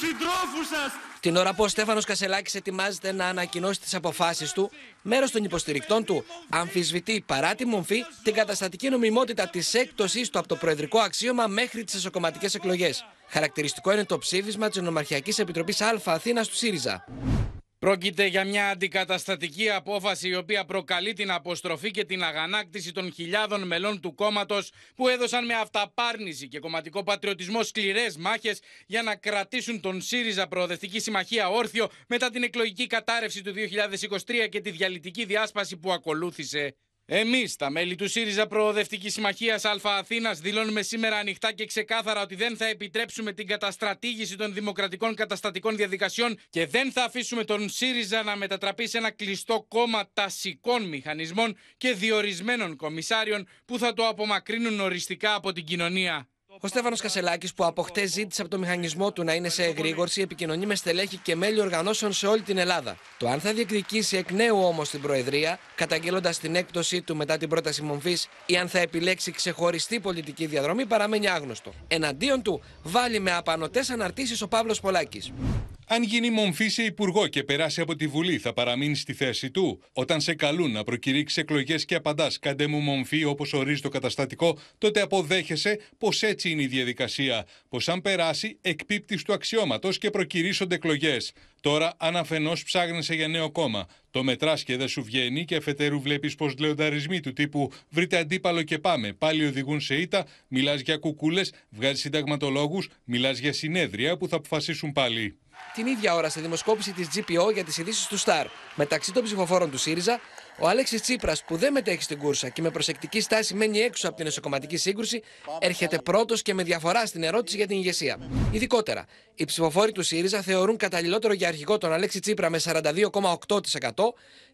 συντρόφου Την ώρα που ο Στέφανος Κασελάκης ετοιμάζεται να ανακοινώσει τις αποφάσεις του, μέρος των υποστηρικτών του αμφισβητεί παρά τη μομφή την καταστατική νομιμότητα της έκπτωσής του από το προεδρικό αξίωμα μέχρι τις εσωκομματικές εκλογές. Χαρακτηριστικό είναι το ψήφισμα της Ονομαρχιακής Επιτροπής Α Αθήνας του ΣΥΡΙΖΑ. Πρόκειται για μια αντικαταστατική απόφαση η οποία προκαλεί την αποστροφή και την αγανάκτηση των χιλιάδων μελών του κόμματος που έδωσαν με αυταπάρνηση και κομματικό πατριωτισμό σκληρές μάχες για να κρατήσουν τον ΣΥΡΙΖΑ Προοδευτική Συμμαχία όρθιο μετά την εκλογική κατάρρευση του 2023 και τη διαλυτική διάσπαση που ακολούθησε. Εμείς, τα μέλη του ΣΥΡΙΖΑ Προοδευτικής Συμμαχίας Α Αθήνας, δηλώνουμε σήμερα ανοιχτά και ξεκάθαρα ότι δεν θα επιτρέψουμε την καταστρατήγηση των δημοκρατικών καταστατικών διαδικασιών και δεν θα αφήσουμε τον ΣΥΡΙΖΑ να μετατραπεί σε ένα κλειστό κόμμα τασικών μηχανισμών και διορισμένων κομισάριων που θα το απομακρύνουν οριστικά από την κοινωνία. Ο Στέφανος Κασελάκης, που από χτες ζήτησε από το μηχανισμό του να είναι σε εγρήγορση, επικοινωνεί με στελέχη και μέλη οργανώσεων σε όλη την Ελλάδα. Το αν θα διεκδικήσει εκ νέου όμως την Προεδρία, καταγγέλλοντας την έκπτωσή του μετά την πρόταση μομφής, ή αν θα επιλέξει ξεχωριστή πολιτική διαδρομή, παραμένει άγνωστο. Εναντίον του, βάλει με απανοτέ αναρτήσεις ο Παύλος Πολάκης. Αν γίνει μομφή σε υπουργό και περάσει από τη Βουλή, θα παραμείνει στη θέση του. Όταν σε καλούν να προκηρύξει εκλογές και απαντάς, κάντε μου μομφή όπως ορίζει το καταστατικό, τότε αποδέχεσαι πως έτσι είναι η διαδικασία. Πως αν περάσει, εκπίπτεις του αξιώματος και προκυρήσονται εκλογές. Τώρα, αν αφενός ψάχνεσαι για νέο κόμμα, το μετράς και δεν σου βγαίνει και αφετέρου βλέπεις πως λεονταρισμοί του τύπου βρείτε αντίπαλο και πάμε. Πάλι οδηγούν σε ήττα, μιλάς για κουκούλες, βγάζεις συνταγματολόγους, μιλάς για συνέδρια που θα αποφασίσουν πάλι την ίδια ώρα στη δημοσκόπηση της GPO για τις ειδήσεις του ΣΤΑΡ. Μεταξύ των ψηφοφόρων του ΣΥΡΙΖΑ, ο Αλέξης Τσίπρας, που δεν μετέχει στην κούρσα και με προσεκτική στάση μένει έξω από την εσωκομματική σύγκρουση, έρχεται πρώτος και με διαφορά στην ερώτηση για την ηγεσία. Ειδικότερα, οι ψηφοφόροι του ΣΥΡΙΖΑ θεωρούν καταλληλότερο για αρχηγό τον Αλέξη Τσίπρα με 42,8%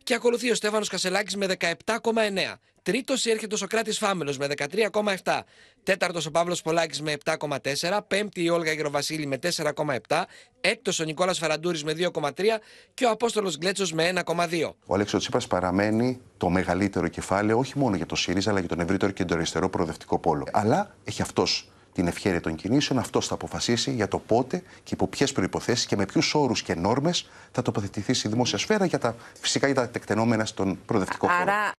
και ακολουθεί ο Στέφανος Κασελάκης με 17,9%. Τρίτο έρχεται ο Σοκράτης Φάμελος με 13,7. Τέταρτος ο Παύλος Πολάκης με 7,4. Πέμπτη η Όλγα Γεροβασίλη με 4,7. Έκτος ο Νικόλας Φαραντούρη με 2,3. Και ο Απόστολος Γκλέτσος με 1,2. Ο Αλέξο Τσίπρα παραμένει το μεγαλύτερο κεφάλαιο όχι μόνο για το ΣΥΡΙΖΑ αλλά για τον ευρύτερο αριστερό προοδευτικό πόλο. Αλλά έχει αυτός την ευχαίρεια των κινήσεων, αυτός θα αποφασίσει για το πότε και υπό ποιες προποθέσει και με ποιους όρους και νόρμες θα τοποθετηθεί στη δημόσια σφαίρα για τα φυσικά για τα τεκτενόμενα στον προοδευτικό χώρο.